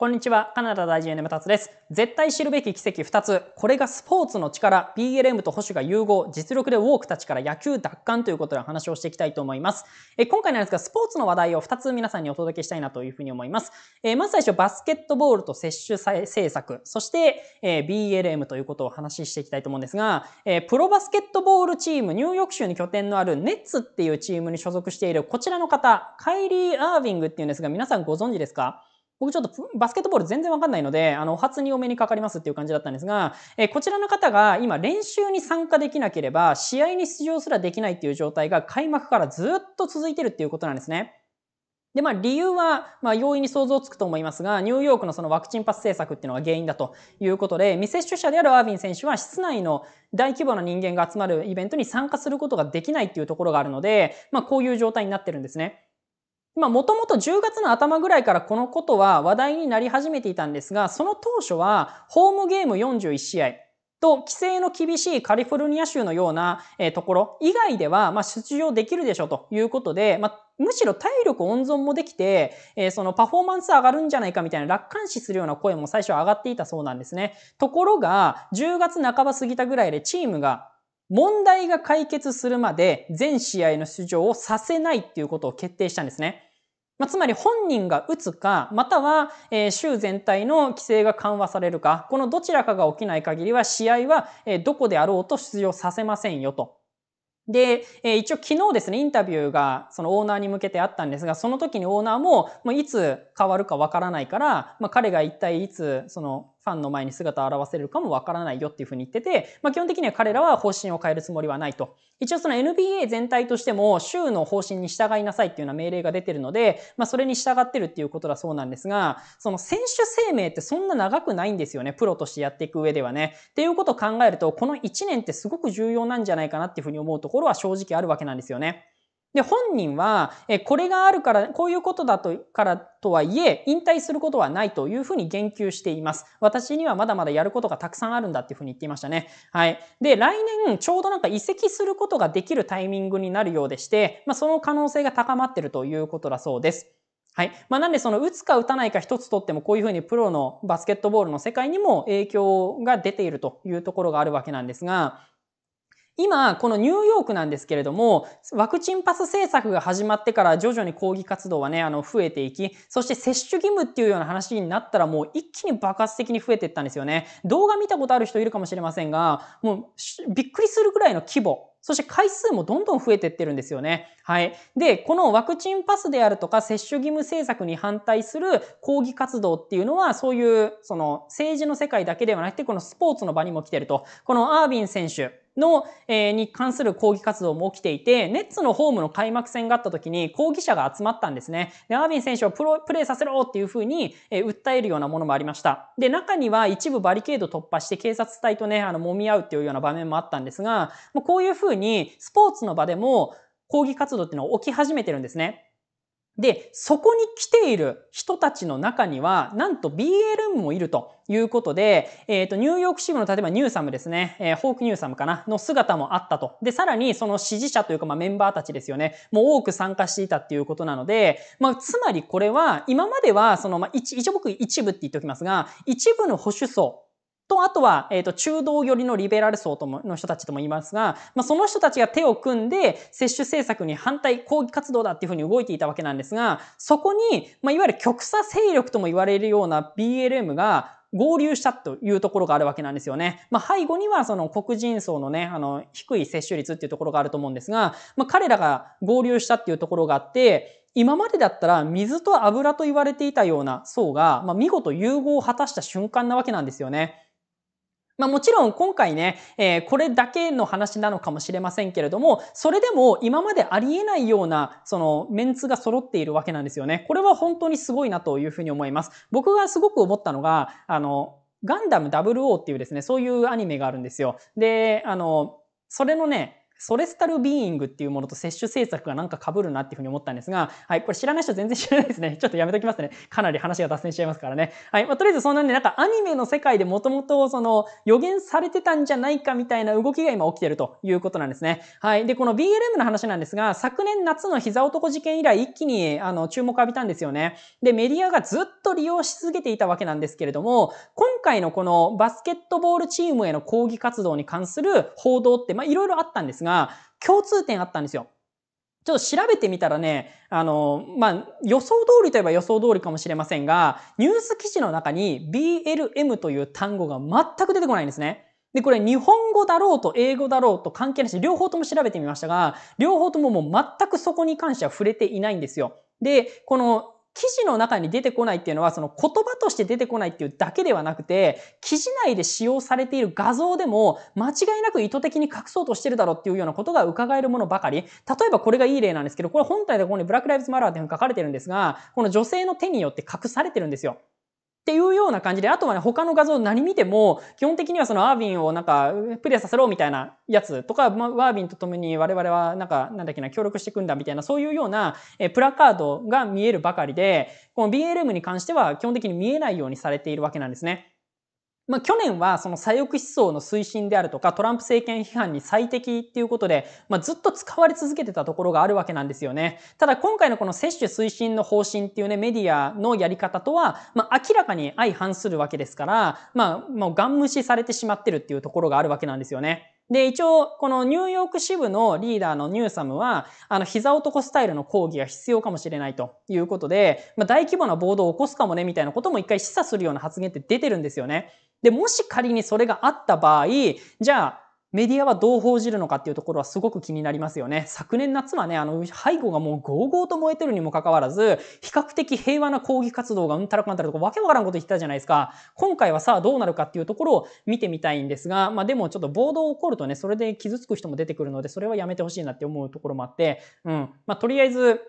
こんにちは、カナダ大臣 NM 達です。絶対知るべき奇跡2つ。これがスポーツの力、b l m と保守が融合、実力でウォークたちから野球奪還ということで話をしていきたいと思います。え今回なんですが、スポーツの話題を2つ皆さんにお届けしたいなというふうに思います。えまず最初、バスケットボールと接種政策、そして、え BLM ということをお話ししていきたいと思うんですが、えプロバスケットボールチーム、ニューヨーク州に拠点のあるネッツっていうチームに所属しているこちらの方、カイリー・アービングっていうんですが、皆さんご存知ですか僕ちょっとバスケットボール全然わかんないので、あの、お初にお目にかかりますっていう感じだったんですが、えこちらの方が今練習に参加できなければ、試合に出場すらできないっていう状態が開幕からずっと続いてるっていうことなんですね。で、まあ理由は、まあ容易に想像つくと思いますが、ニューヨークのそのワクチンパス政策っていうのが原因だということで、未接種者であるアービン選手は室内の大規模な人間が集まるイベントに参加することができないっていうところがあるので、まあこういう状態になってるんですね。まあ、もともと10月の頭ぐらいからこのことは話題になり始めていたんですが、その当初は、ホームゲーム41試合、と、規制の厳しいカリフォルニア州のような、ところ以外では、ま出場できるでしょうということで、まあ、むしろ体力温存もできて、えそのパフォーマンス上がるんじゃないかみたいな楽観視するような声も最初上がっていたそうなんですね。ところが、10月半ば過ぎたぐらいでチームが問題が解決するまで全試合の出場をさせないっていうことを決定したんですね。まあ、つまり本人が打つか、または、え州全体の規制が緩和されるか、このどちらかが起きない限りは試合は、えどこであろうと出場させませんよと。で、え一応昨日ですね、インタビューがそのオーナーに向けてあったんですが、その時にオーナーも、もいつ変わるかわからないから、まあ、彼が一体いつ、その、ファンの前に姿を現せるかもわからないよっていうふうに言ってて、まあ、基本的には彼らは方針を変えるつもりはないと。一応その NBA 全体としても州の方針に従いなさいっていうような命令が出てるので、まあ、それに従ってるっていうことだそうなんですが、その選手生命ってそんな長くないんですよね。プロとしてやっていく上ではね。っていうことを考えると、この1年ってすごく重要なんじゃないかなっていうふうに思うところは正直あるわけなんですよね。で、本人は、えこれがあるから、こういうことだと、からとはいえ、引退することはないというふうに言及しています。私にはまだまだやることがたくさんあるんだっていうふうに言っていましたね。はい。で、来年、ちょうどなんか移籍することができるタイミングになるようでして、まあ、その可能性が高まってるということだそうです。はい。まあ、なんでその打つか打たないか一つとってもこういうふうにプロのバスケットボールの世界にも影響が出ているというところがあるわけなんですが、今、このニューヨークなんですけれども、ワクチンパス政策が始まってから徐々に抗議活動はね、あの、増えていき、そして接種義務っていうような話になったらもう一気に爆発的に増えていったんですよね。動画見たことある人いるかもしれませんが、もう、びっくりするぐらいの規模そして回数もどんどん増えてってるんですよね。はい。で、このワクチンパスであるとか接種義務政策に反対する抗議活動っていうのは、そういう、その政治の世界だけではなくて、このスポーツの場にも来てると。このアービン選手。の、えー、に関する抗議活動も起きていて、ネッツのホームの開幕戦があった時に抗議者が集まったんですね。で、アービン選手をプロプレーさせろっていう風に、えー、訴えるようなものもありました。で、中には一部バリケード突破して警察隊とね、あの、揉み合うっていうような場面もあったんですが、もうこういう風にスポーツの場でも抗議活動っていうのは起き始めてるんですね。で、そこに来ている人たちの中には、なんと BLM もいるということで、えっ、ー、と、ニューヨーク支部の例えばニューサムですね、えー、ホークニューサムかな、の姿もあったと。で、さらにその支持者というか、まあ、メンバーたちですよね、もう多く参加していたっていうことなので、まあ、つまりこれは、今までは、その、まあ、一、一応僕一部って言っておきますが、一部の保守層と、あとは、えっ、ー、と、中道寄りのリベラル層とも、の人たちとも言いますが、まあ、その人たちが手を組んで、接種政策に反対、抗議活動だっていうふうに動いていたわけなんですが、そこに、まあ、いわゆる極左勢力とも言われるような BLM が、合流したというところがあるわけなんですよね。まあ、背後にはその黒人層のね、あの、低い接種率っていうところがあると思うんですが、まあ、彼らが合流したっていうところがあって、今までだったら水と油と言われていたような層が、まあ、見事融合を果たした瞬間なわけなんですよね。まあ、もちろん今回ね、えー、これだけの話なのかもしれませんけれども、それでも今までありえないような、そのメンツが揃っているわけなんですよね。これは本当にすごいなというふうに思います。僕がすごく思ったのが、あの、ガンダム00っていうですね、そういうアニメがあるんですよ。で、あの、それのね、ソレスタルビーイングっていうものと摂取政策がなんか被るなっていうふうに思ったんですが、はい、これ知らない人全然知らないですね。ちょっとやめときますね。かなり話が脱線しちゃいますからね。はい、まあ、とりあえずそんなね、なんかアニメの世界でもともとその予言されてたんじゃないかみたいな動きが今起きてるということなんですね。はい。で、この BLM の話なんですが、昨年夏の膝男事件以来一気にあの注目を浴びたんですよね。で、メディアがずっと利用し続けていたわけなんですけれども、今回のこのバスケットボールチームへの抗議活動に関する報道って、まあいろいろあったんですが、が共通点あったんですよ。ちょっと調べてみたらね、あの、まあ、予想通りといえば予想通りかもしれませんが、ニュース記事の中に BLM という単語が全く出てこないんですね。で、これ日本語だろうと英語だろうと関係なし、両方とも調べてみましたが、両方とももう全くそこに関しては触れていないんですよ。で、この記事の中に出てこないっていうのは、その言葉として出てこないっていうだけではなくて、記事内で使用されている画像でも、間違いなく意図的に隠そうとしてるだろうっていうようなことが伺えるものばかり。例えばこれがいい例なんですけど、これ本体でここにブラックライブズマラーって書かれてるんですが、この女性の手によって隠されてるんですよ。っていうような感じで、あとはね、他の画像何見ても、基本的にはそのアービンをなんか、プレイさせろみたいなやつとか、まあ、アービンと共に我々はなんか、なんだっけな、協力していくんだみたいな、そういうような、えプラカードが見えるばかりで、この BLM に関しては基本的に見えないようにされているわけなんですね。まあ、去年はその左翼思想の推進であるとかトランプ政権批判に最適っていうことで、まあ、ずっと使われ続けてたところがあるわけなんですよね。ただ今回のこの接種推進の方針っていうねメディアのやり方とは、まあ、明らかに相反するわけですから、まあ、もうガン無視されてしまってるっていうところがあるわけなんですよね。で、一応、このニューヨーク支部のリーダーのニューサムは、あの、膝男スタイルの講義が必要かもしれないということで、まあ、大規模な暴動を起こすかもね、みたいなことも一回示唆するような発言って出てるんですよね。で、もし仮にそれがあった場合、じゃあ、メディアはどう報じるのかっていうところはすごく気になりますよね。昨年夏はね、あの、背後がもうゴーゴーと燃えてるにもかかわらず、比較的平和な抗議活動がうんたらかんたらとかわけわからんこと言ってたじゃないですか。今回はさあどうなるかっていうところを見てみたいんですが、まあでもちょっと暴動起こるとね、それで傷つく人も出てくるので、それはやめてほしいなって思うところもあって、うん。まあとりあえず、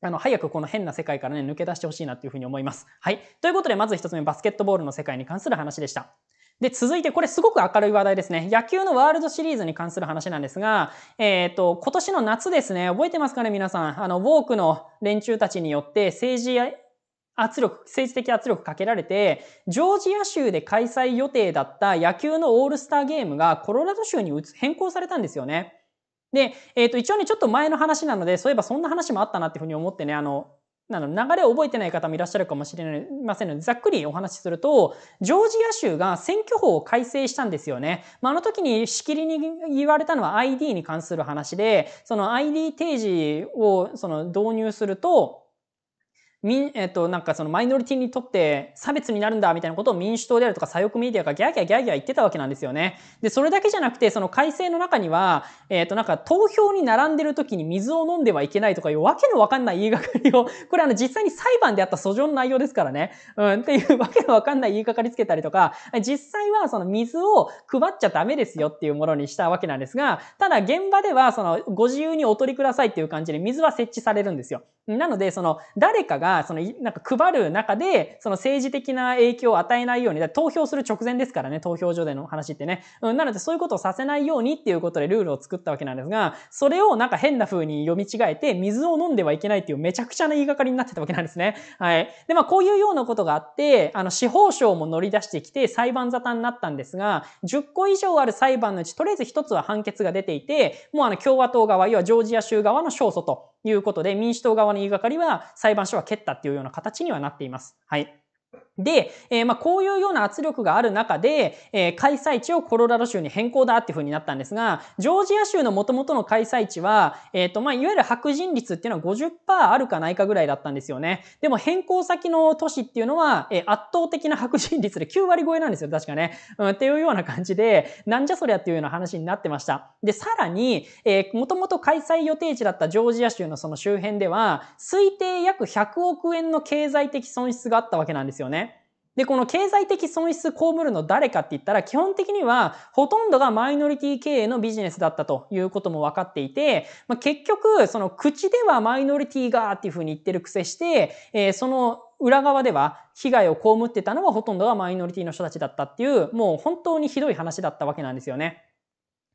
あの、早くこの変な世界からね、抜け出してほしいなっていうふうに思います。はい。ということで、まず一つ目、バスケットボールの世界に関する話でした。で、続いてこれすごく明るい話題ですね。野球のワールドシリーズに関する話なんですが、えっ、と、今年の夏ですね、覚えてますかね皆さん。あの、ウォークの連中たちによって政治圧力、政治的圧力かけられて、ジョージア州で開催予定だった野球のオールスターゲームがコロラド州に変更されたんですよね。で、えっ、ー、と、一応ね、ちょっと前の話なので、そういえばそんな話もあったなっていうふうに思ってね、あの、なの流れを覚えてない方もいらっしゃるかもしれませんので、ざっくりお話しすると、ジョージア州が選挙法を改正したんですよね。まあ、あの時にしきりに言われたのは ID に関する話で、その ID 提示をその導入すると、民、えっと、なんかそのマイノリティにとって差別になるんだみたいなことを民主党であるとか左翼メディアがギャーギャーギャーギャー言ってたわけなんですよね。で、それだけじゃなくて、その改正の中には、えっと、なんか投票に並んでる時に水を飲んではいけないとかいうわけのわかんない言いがかりを、これあの実際に裁判であった訴状の内容ですからね。うん、っていうわけのわかんない言いがかりつけたりとか、実際はその水を配っちゃダメですよっていうものにしたわけなんですが、ただ現場ではそのご自由にお取りくださいっていう感じで水は設置されるんですよ。なので、その誰かがが、その、なんか配る中で、その政治的な影響を与えないように、だ投票する直前ですからね、投票所での話ってね。うん、なのでそういうことをさせないようにっていうことでルールを作ったわけなんですが、それをなんか変な風に読み違えて、水を飲んではいけないっていうめちゃくちゃな言いがかりになってたわけなんですね。はい。で、まあこういうようなことがあって、あの、司法省も乗り出してきて裁判沙汰になったんですが、10個以上ある裁判のうち、とりあえず1つは判決が出ていて、もうあの共和党側、要はジョージア州側の勝訴ということで、民主党側の言いがかりは裁判所は蹴ったというような形にはなっています。はい。で、えー、まあこういうような圧力がある中で、えー、開催地をコロラド州に変更だっていうふうになったんですが、ジョージア州の元々の開催地は、えっ、ー、と、まあいわゆる白人率っていうのは50%あるかないかぐらいだったんですよね。でも変更先の都市っていうのは、えー、圧倒的な白人率で9割超えなんですよ、確かね。うん、っていうような感じで、なんじゃそりゃっていうような話になってました。で、さらに、えー、もともと開催予定地だったジョージア州のその周辺では、推定約100億円の経済的損失があったわけなんですよね。で、この経済的損失被るの誰かって言ったら、基本的にはほとんどがマイノリティ経営のビジネスだったということも分かっていて、まあ、結局、その口ではマイノリティがっていうふうに言ってる癖して、えー、その裏側では被害を被ってたのはほとんどがマイノリティの人たちだったっていう、もう本当にひどい話だったわけなんですよね。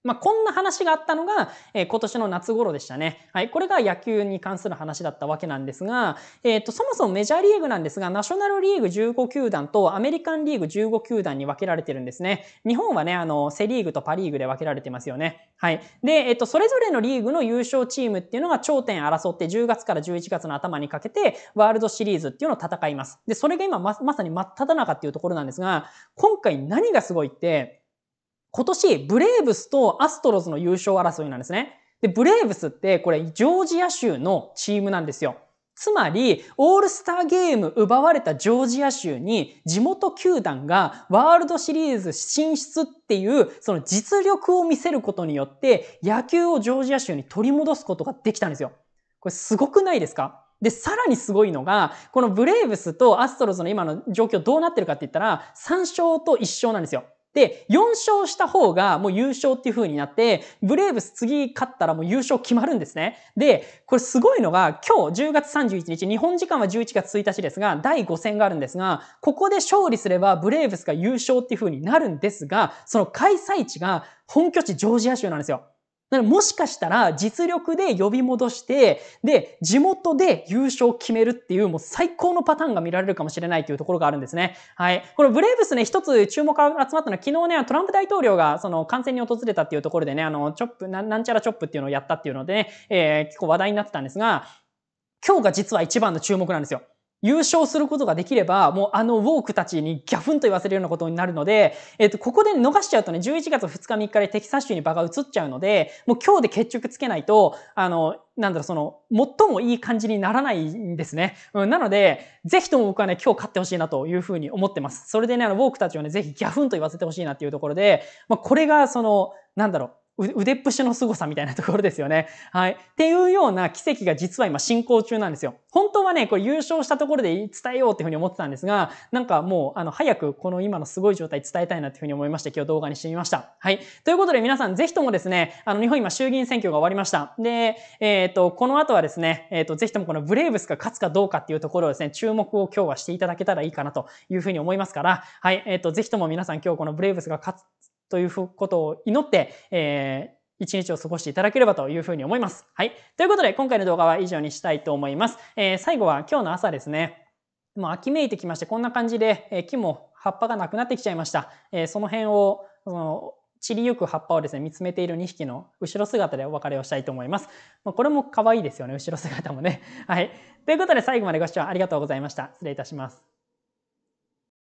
まあ、こんな話があったのが、えー、今年の夏頃でしたね。はい。これが野球に関する話だったわけなんですが、えっ、ー、と、そもそもメジャーリーグなんですが、ナショナルリーグ15球団とアメリカンリーグ15球団に分けられてるんですね。日本はね、あの、セリーグとパリーグで分けられてますよね。はい。で、えっ、ー、と、それぞれのリーグの優勝チームっていうのが頂点争って10月から11月の頭にかけて、ワールドシリーズっていうのを戦います。で、それが今ま、まさに真っ只中っていうところなんですが、今回何がすごいって、今年、ブレーブスとアストロズの優勝争いなんですね。で、ブレーブスってこれ、ジョージア州のチームなんですよ。つまり、オールスターゲーム奪われたジョージア州に地元球団がワールドシリーズ進出っていうその実力を見せることによって野球をジョージア州に取り戻すことができたんですよ。これすごくないですかで、さらにすごいのが、このブレーブスとアストロズの今の状況どうなってるかって言ったら3勝と1勝なんですよ。で、4勝した方がもう優勝っていう風になって、ブレーブス次勝ったらもう優勝決まるんですね。で、これすごいのが、今日10月31日、日本時間は11月1日ですが、第5戦があるんですが、ここで勝利すればブレーブスが優勝っていう風になるんですが、その開催地が本拠地ジョージア州なんですよ。だからもしかしたら実力で呼び戻して、で、地元で優勝を決めるっていうもう最高のパターンが見られるかもしれないというところがあるんですね。はい。このブレーブスね、一つ注目が集まったのは昨日ね、トランプ大統領がその観戦に訪れたっていうところでね、あの、チョップ、なんちゃらチョップっていうのをやったっていうのでね、えー、結構話題になってたんですが、今日が実は一番の注目なんですよ。優勝することができれば、もうあのウォークたちにギャフンと言わせるようなことになるので、えっ、と、ここで逃しちゃうとね、11月2日3日でテキサス州に場が移っちゃうので、もう今日で決着つけないと、あの、なんだろう、その、最もいい感じにならないんですね。うん、なので、ぜひとも僕はね、今日勝ってほしいなというふうに思ってます。それでね、あの、ウォークたちをね、ぜひギャフンと言わせてほしいなっていうところで、まあ、これが、その、なんだろう、腕っぷしの凄さみたいなところですよね。はい。っていうような奇跡が実は今進行中なんですよ。本当はね、これ優勝したところで伝えようっていうふうに思ってたんですが、なんかもう、あの、早くこの今のすごい状態伝えたいなっていうふうに思いまして、今日動画にしてみました。はい。ということで皆さん、ぜひともですね、あの、日本今衆議院選挙が終わりました。で、えっ、ー、と、この後はですね、えっ、ー、と、ぜひともこのブレイブスが勝つかどうかっていうところをですね、注目を今日はしていただけたらいいかなというふうに思いますから、はい。えっ、ー、と、ぜひとも皆さん今日このブレイブスが勝つ、ということを祈って、えー一日を過ごしていただければというふうに思います。はい。ということで、今回の動画は以上にしたいと思います。えー、最後は今日の朝ですね。もう秋めいてきまして、こんな感じで、えー、木も葉っぱがなくなってきちゃいました。えー、その辺を、その、散りゆく葉っぱをですね、見つめている2匹の後ろ姿でお別れをしたいと思います。まこれも可愛いですよね、後ろ姿もね。はい。ということで、最後までご視聴ありがとうございました。失礼いたします。